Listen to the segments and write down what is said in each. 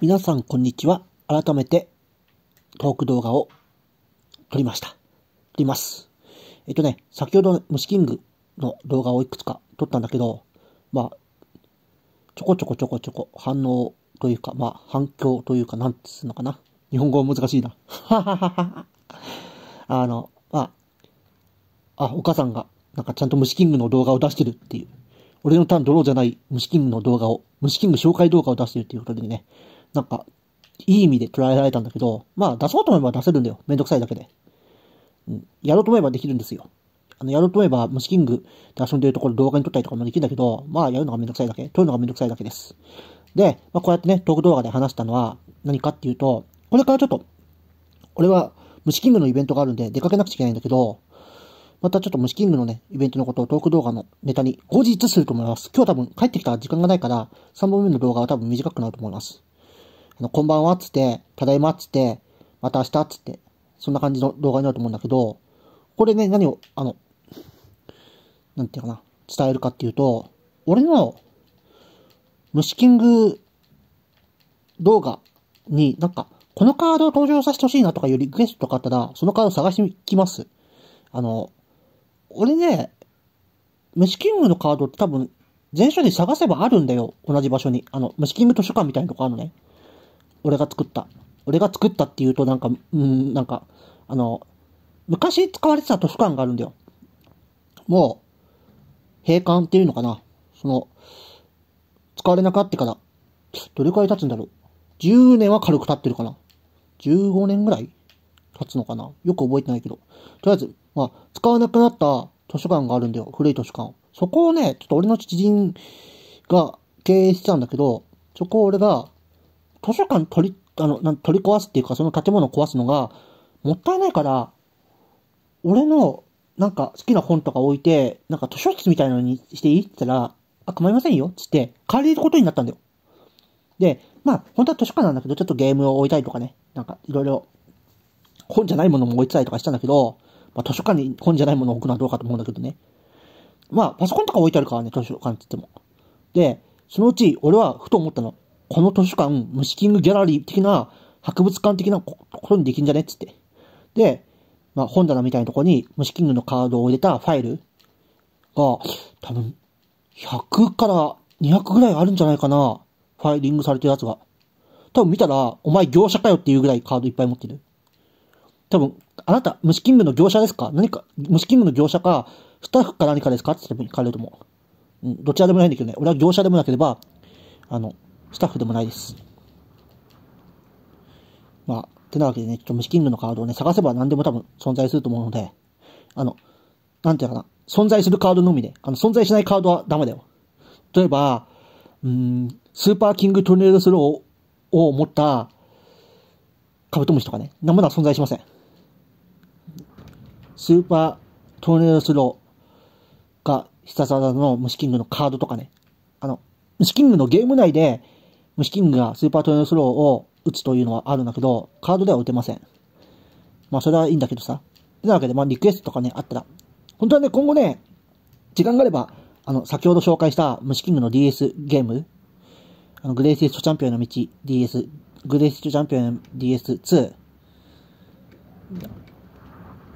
皆さんこんにちは。改めてトーク動画を撮りました。撮ります。えっとね、先ほど虫キングの動画をいくつか撮ったんだけど、まあ、ちょこちょこちょこちょこ反応というか、まあ反響というか、なんつうのかな。日本語は難しいな。あの、まあ、あ、お母さんがなんかちゃんと虫キングの動画を出してるっていう。俺のターンドローじゃない虫キングの動画を、虫キング紹介動画を出してるっていうことでね、なんか、いい意味で捉えられたんだけど、まあ出そうと思えば出せるんだよ。めんどくさいだけで。うん。やろうと思えばできるんですよ。あの、やろうと思えば、虫キングで遊んでるところ動画に撮ったりとかもできるんだけど、まあやるのがめんどくさいだけ。撮るのがめんどくさいだけです。で、まあこうやってね、トーク動画で話したのは何かっていうと、これからちょっと、俺は虫キングのイベントがあるんで出かけなくちゃいけないんだけど、またちょっと虫キングのね、イベントのことをトーク動画のネタに後日すると思います。今日多分帰ってきた時間がないから、3本目の動画は多分短くなると思います。あの、こんばんはっつって、ただいまっつって、また明日っつって、そんな感じの動画になると思うんだけど、これね、何を、あの、なんていうかな、伝えるかっていうと、俺の、虫キング動画に、なんか、このカードを登場させてほしいなとかいうリクエストとかあったら、そのカード探してきます。あの、俺ね、虫キングのカードって多分、全書で探せばあるんだよ。同じ場所に。あの、虫キング図書館みたいなとこあるのね。俺が作った。俺が作ったって言うとなんか、うん、なんか、あの、昔使われてた図書館があるんだよ。もう、閉館っていうのかな。その、使われなくなってから、どれくらい経つんだろう。10年は軽く経ってるかな。15年ぐらい経つのかな。よく覚えてないけど。とりあえず、まあ、使わなくなった図書館があるんだよ。古い図書館。そこをね、ちょっと俺の知人が経営してたんだけど、そこを俺が図書館取り、あの、な取り壊すっていうか、その建物を壊すのが、もったいないから、俺の、なんか好きな本とか置いて、なんか図書室みたいなのにしていいって言ったら、あ、構いませんよ。つって、借りることになったんだよ。で、まあ、本当は図書館なんだけど、ちょっとゲームを置いたりとかね、なんかいろいろ、本じゃないものも置いてたりとかしたんだけど、まあ、図書館に本じゃないものを置くのはどうかと思うんだけどね。まあ、パソコンとか置いてあるからね、図書館って言っても。で、そのうち、俺はふと思ったの。この図書館、虫キングギャラリー的な、博物館的なことにできんじゃねっつって。で、まあ、本棚みたいなとこに虫キングのカードを入れたファイルが、多分、100から200ぐらいあるんじゃないかな。ファイリングされてるやつが。多分見たら、お前業者かよっていうぐらいカードいっぱい持ってる。多分、あなた、虫キングの業者ですか何か、虫キングの業者か、スタッフか何かですかって多分聞かれると思う。うん、どちらでもないんだけどね。俺は業者でもなければ、あの、スタッフでもないです。まあ、てなわけでね、ちょっと虫キングのカードをね、探せば何でも多分存在すると思うので、あの、なんていうかな、存在するカードのみで、あの、存在しないカードはダメだよ。例えば、うん、スーパーキングトルネードスローを持ったカブトムシとかね、まだ存在しません。スーパートルネードスローが必殺技の虫キングのカードとかね、あの、虫キングのゲーム内で、虫キングがスーパートレイルスローを打つというのはあるんだけど、カードでは打てません。まあ、それはいいんだけどさ。てなわけで、まあ、リクエストとかね、あったら。本当はね、今後ね、時間があれば、あの、先ほど紹介した虫キングの DS ゲーム、あの、グレイシストチャンピオンの道 DS、グレイシストチャンピオン DS2、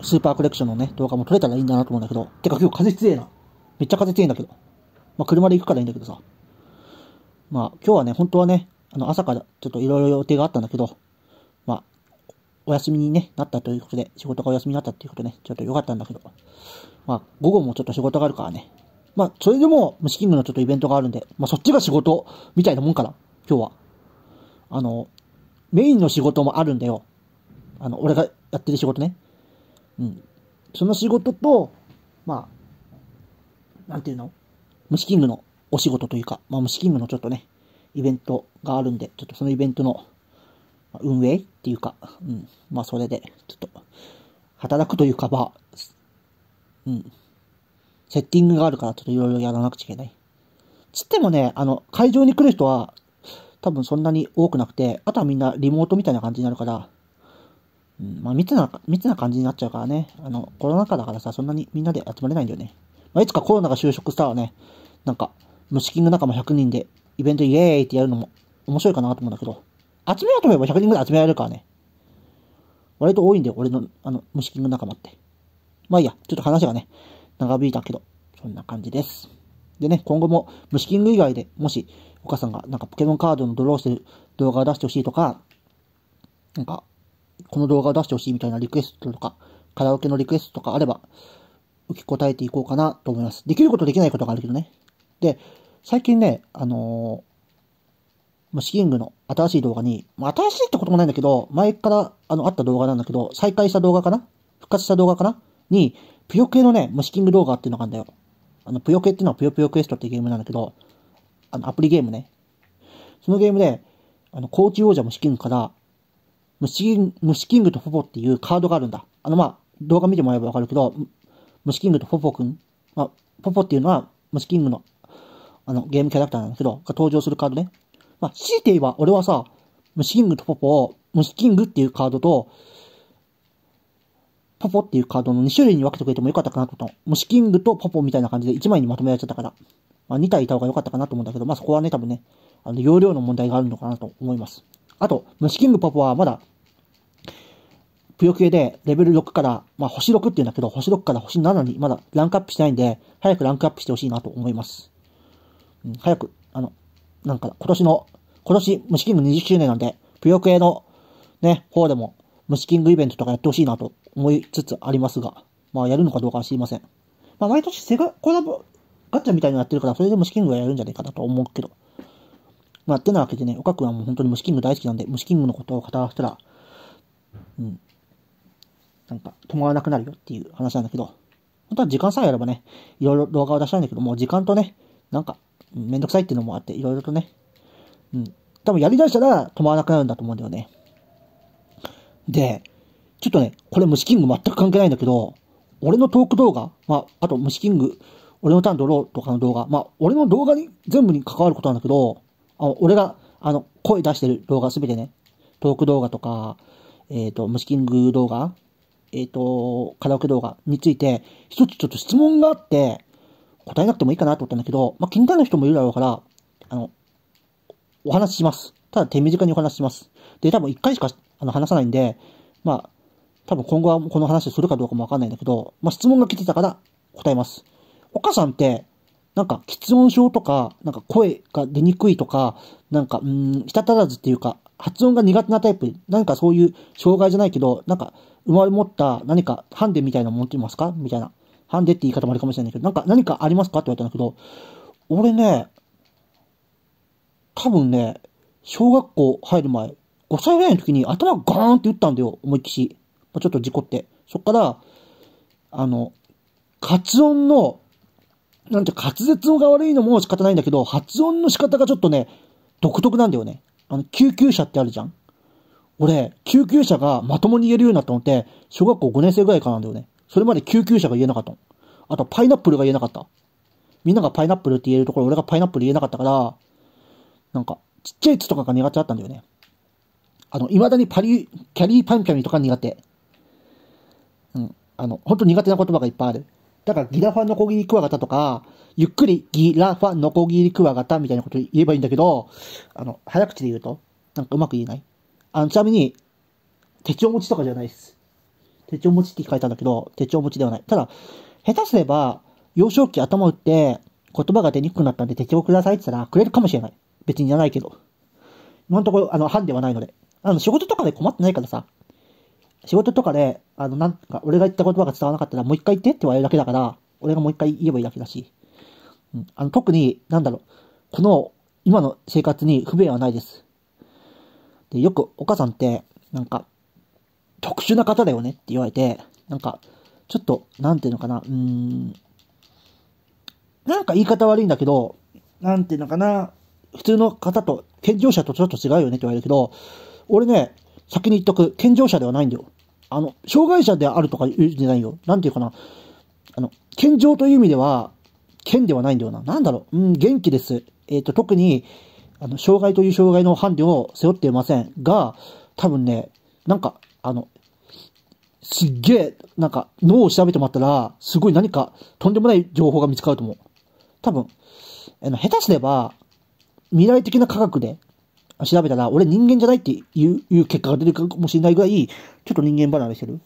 スーパーコレクションのね、動画も撮れたらいいんだなと思うんだけど、てか今日風強えな。めっちゃ風強いんだけど。まあ、車で行くからいいんだけどさ。まあ、今日はね、本当はね、あの、朝からちょっといろいろ予定があったんだけど、まあ、お休みに、ね、なったということで、仕事がお休みになったということね、ちょっと良かったんだけど、まあ、午後もちょっと仕事があるからね、まあ、それでも虫キングのちょっとイベントがあるんで、まあ、そっちが仕事みたいなもんかな、今日は。あの、メインの仕事もあるんだよ。あの、俺がやってる仕事ね。うん。その仕事と、まあ、なんていうの虫キングのお仕事というか、まあ、も資金務のちょっとね、イベントがあるんで、ちょっとそのイベントの運営っていうか、うん、まあ、それで、ちょっと、働くというか、まあ、うん、セッティングがあるから、ちょっといろいろやらなくちゃいけない。つってもね、あの、会場に来る人は、多分そんなに多くなくて、あとはみんなリモートみたいな感じになるから、うん、まあ密な、密な感じになっちゃうからね。あの、コロナ禍だからさ、そんなにみんなで集まれないんだよね。まあ、いつかコロナが就職したらね、なんか、虫キング仲間100人で、イベントイエーイってやるのも面白いかなと思うんだけど、集めようと思えば100人ぐらい集められるからね。割と多いんだよ、俺の、あの、虫キング仲間って。まあいいや、ちょっと話がね、長引いたけど、そんな感じです。でね、今後も虫キング以外で、もし、お母さんがなんかポケモンカードのドローしてる動画を出してほしいとか、なんか、この動画を出してほしいみたいなリクエストとか、カラオケのリクエストとかあれば、受け答えていこうかなと思います。できることできないことがあるけどね。で、最近ね、あのー、シキングの新しい動画に、ま新しいってこともないんだけど、前からあの、あった動画なんだけど、再開した動画かな復活した動画かなに、ぷよ系のね、虫キング動画っていうのがあるんだよ。あの、ぷよ系っていうのはぷよぷよクエストっていうゲームなんだけど、あの、アプリゲームね。そのゲームで、あの、高知王者虫キングから、虫、虫キングとポポっていうカードがあるんだ。あの、まあ、動画見てもらえばわかるけど、虫キングとポポくん、まあ、ポポっていうのは虫キングのあの、ゲームキャラクターなんですけど、が登場するカードね。まあ、強いて言えば、俺はさ、虫キングとポポを、虫キングっていうカードと、ポポっていうカードの2種類に分けてくれてもよかったかなと思った虫キングとポポみたいな感じで1枚にまとめられちゃったから。まあ、2体いた方が良かったかなと思うんだけど、まあ、そこはね、多分ね、あの、容量の問題があるのかなと思います。あと、虫キングポポはまだ、ぷよ系でレベル6から、まあ、星6って言うんだけど、星6から星7にまだランクアップしてないんで、早くランクアップしてほしいなと思います。早く、あの、なんか、今年の、今年、虫キング20周年なんで、ぷよ系の、ね、方でも、虫キングイベントとかやってほしいなと思いつつありますが、まあ、やるのかどうかは知りません。まあ、毎年セガコラボ、ガチャみたいなのやってるから、それで虫キングはやるんじゃないかなと思うけど。まあ、ってなわけでね、岡くんはもう本当に虫キング大好きなんで、虫キングのことを語らせたら、うん、なんか、止まらなくなるよっていう話なんだけど、本当は時間さえあればね、いろいろ動画を出したいんだけど、もう時間とね、なんか、めんどくさいっていうのもあって、いろいろとね、うん。多分やりだしたら止まらなくなるんだと思うんだよね。で、ちょっとね、これ虫キング全く関係ないんだけど、俺のトーク動画、まあ、あと虫キング、俺のターンドローとかの動画、まあ、俺の動画に全部に関わることなんだけど、あの俺が、あの、声出してる動画すべてね、トーク動画とか、えっ、ー、と、虫キング動画、えっ、ー、と、カラオケ動画について、一つちょっと質問があって、答えなくてもいいかなと思ったんだけど、まあ、気になる人もいるだろうから、あの、お話しします。ただ手短にお話しします。で、多分一回しかあの話さないんで、まあ、多分今後はこの話するかどうかもわかんないんだけど、まあ、質問が来てたから答えます。お母さんって、なんか、喫音症とか、なんか声が出にくいとか、なんか、うん、舌足らずっていうか、発音が苦手なタイプ、何かそういう障害じゃないけど、なんか、生まれ持った何かハンデみたいなの持ってますかみたいなハンデって言い方もあるかもしれないけど、なんか何かありますかって言われたんだけど、俺ね、多分ね、小学校入る前、5歳ぐらいの時に頭ガーンって打ったんだよ、思いっきし。まちょっと事故って。そっから、あの、発音の、なんて滑舌が悪いのも仕方ないんだけど、発音の仕方がちょっとね、独特なんだよね。あの、救急車ってあるじゃん俺、救急車がまともに言えるようになったのって、小学校5年生ぐらいからなんだよね。それまで救急車が言えなかったの。あと、パイナップルが言えなかった。みんながパイナップルって言えるところ、俺がパイナップル言えなかったから、なんか、ちっちゃい「つ」とかが苦手だったんだよね。あの、未だにパリ、キャリーパンキャミとか苦手。うん。あの、ほんと苦手な言葉がいっぱいある。だから、ギラファノコギリクワガタとか、ゆっくりギラファノコギリクワガタみたいなこと言えばいいんだけど、あの、早口で言うと、なんかうまく言えない。あの、ちなみに、手帳持ちとかじゃないです。手帳持ちって書いたんだけど、手帳持ちではない。ただ、下手すれば、幼少期頭打って、言葉が出にくくなったんで手帳くださいって言ったら、くれるかもしれない。別にじゃないけど。今のところ、あの、班ではないので。あの、仕事とかで困ってないからさ。仕事とかで、あの、なんか、俺が言った言葉が伝わらなかったら、もう一回言ってって言われるだけだから、俺がもう一回言えばいいだけだし。うん。あの、特に、なんだろう。この、今の生活に不便はないです。で、よく、お母さんって、なんか、特殊な方だよねって言われて、なんか、ちょっと、なんていうのかな、うーん、なんか言い方悪いんだけど、なんていうのかな、普通の方と、健常者とちょっと違うよねって言われるけど、俺ね、先に言っとく、健常者ではないんだよ。あの、障害者であるとか言うんじゃないよ。なんていうかな、あの、健常という意味では、健ではないんだよな。なんだろう、うん、元気です。えっ、ー、と、特に、あの、障害という障害の伴侶を背負っていませんが、多分ね、なんか、あの、すっげえ、なんか、脳を調べてもらったら、すごい何か、とんでもない情報が見つかると思う。多分、あの、下手すれば、未来的な科学で調べたら、俺人間じゃないっていういう結果が出るかもしれないぐらい、ちょっと人間離れしてる。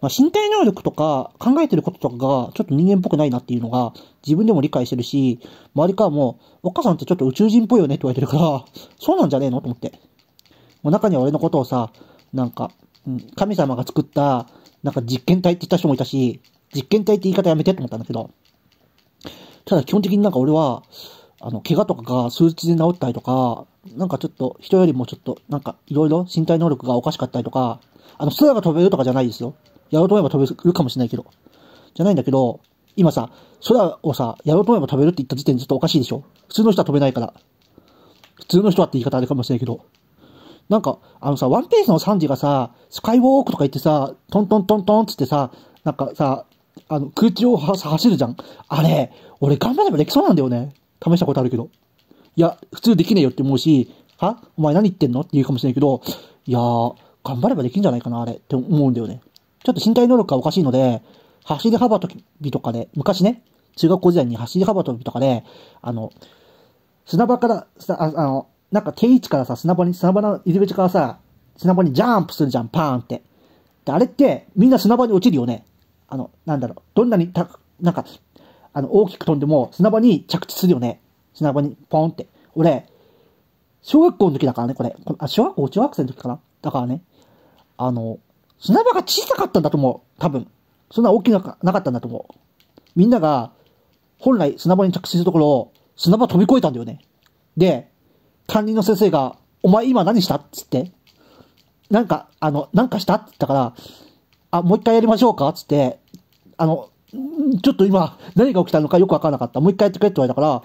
まあ、身体能力とか考えてることとかがちょっと人間っぽくないなっていうのが自分でも理解してるし、周りからも、お母さんってちょっと宇宙人っぽいよねって言われてるから、そうなんじゃねえのと思って。もう中には俺のことをさ、なんか、うん、神様が作った、なんか実験体って言った人もいたし、実験体って言い方やめてって思ったんだけど、ただ基本的になんか俺は、あの、怪我とかが数日で治ったりとか、なんかちょっと人よりもちょっと、なんかいろいろ身体能力がおかしかったりとか、あの、空が飛べるとかじゃないですよ。やろうと思えば飛べるかもしれないけど。じゃないんだけど、今さ、空をさ、やろうと思えば飛べるって言った時点でちょっとおかしいでしょ普通の人は飛べないから。普通の人はって言い方あれかもしれないけど。なんか、あのさ、ワンピースのサンジがさ、スカイウォークとか言ってさ、トントントントンつってさ、なんかさ、あの、空中を走るじゃん。あれ、俺頑張ればできそうなんだよね。試したことあるけど。いや、普通できねえよって思うし、はお前何言ってんのって言うかもしれないけど、いやー、頑張ればできんじゃないかな、あれって思うんだよね。ちょっと身体能力がおかしいので、走り幅跳びとかで、昔ね、中学校時代に走り幅跳びとかで、あの、砂場から、あの、なんか定位置からさ、砂場に、砂場の入り口からさ、砂場にジャンプするじゃん、パーンって。で、あれって、みんな砂場に落ちるよね。あの、なんだろう、どんなにた、なんか、あの、大きく飛んでも砂場に着地するよね。砂場にポーンって。俺、小学校の時だからね、これ。あ、小学校、中学生の時かなだからね。あの、砂場が小さかったんだと思う。多分。そんな大きくなかったんだと思う。みんなが、本来砂場に着地するところを、砂場飛び越えたんだよね。で、管理の先生が、お前今何したっつって、なんか、あの、なんかしたって言ったから、あ、もう一回やりましょうかつって、あの、ちょっと今、何が起きたのかよくわからなかった。もう一回やってくれって言われたから、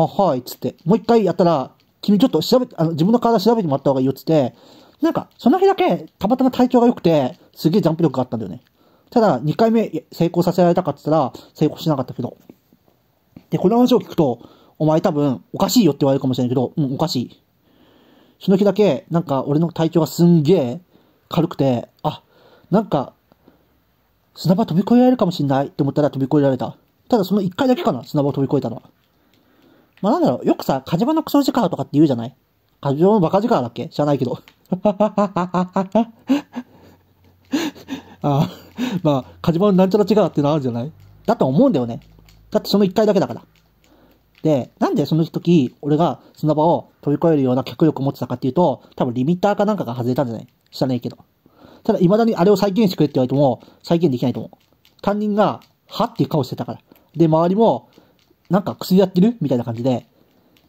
あ、はい、つって。もう一回やったら、君ちょっと調べ、あの、自分の体調べてもらった方がいいよ、つって。なんか、その日だけ、たまたま体調が良くて、すげえジャンプ力があったんだよね。ただ、2回目成功させられたかって言ったら、成功しなかったけど。で、この話を聞くと、お前多分、おかしいよって言われるかもしれないけど、うん、おかしい。その日だけ、なんか俺の体調がすんげえ軽くて、あ、なんか、砂場飛び越えられるかもしんないって思ったら飛び越えられた。ただその一回だけかな、砂場を飛び越えたのは。まあなんだろう、よくさ、火事場のクソ力とかって言うじゃない火事場のバカ力だっけ知らないけど。ああ、まあ、火事場のなんちゃら力ってのあるじゃないだと思うんだよね。だってその一回だけだから。で、なんでその時、俺が砂場を飛び越えるような脚力を持ってたかっていうと、多分リミッターかなんかが外れたんじゃない知らないけど。ただ、未だにあれを再現してくれって言われても、再現できないと思う。担任が、はっていう顔してたから。で、周りも、なんか薬やってるみたいな感じで、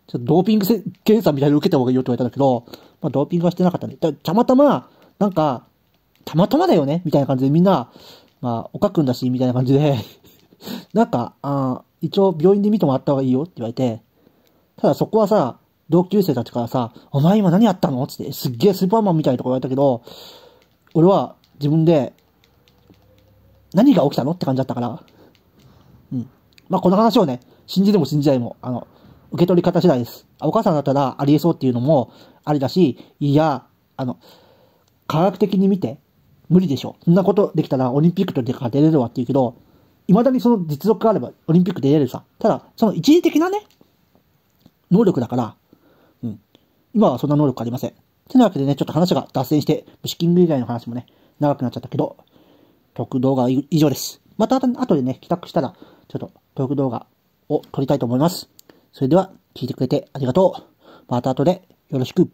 ちょっとドーピング検査みたいなの受けた方がいいよって言われたんだけど、まあ、ドーピングはしてなかったね。だたまたま、なんか、たまたまだよねみたいな感じでみんな、まあ、岡くんだし、みたいな感じで なんか、あ一応病院で見てもらった方がいいよって言われて、ただそこはさ、同級生たちからさ、お前今何やったのつって、すっげえスーパーマンみたいとか言われたけど、俺は自分で、何が起きたのって感じだったから。うん。まあ、この話をね、信じても信じないも、あの、受け取り方次第です。お母さんだったらありえそうっていうのもありだし、いや、あの、科学的に見て、無理でしょ。そんなことできたらオリンピックとか出れるわって言うけど、未だにその実力があればオリンピック出れるさ。ただ、その一時的なね、能力だから、うん。今はそんな能力ありません。てなわけでね、ちょっと話が脱線して、ブシキング以外の話もね、長くなっちゃったけど、ト動画以上です。また後でね、帰宅したら、ちょっとトー動画を撮りたいと思います。それでは、聞いてくれてありがとう。また後でよろしく。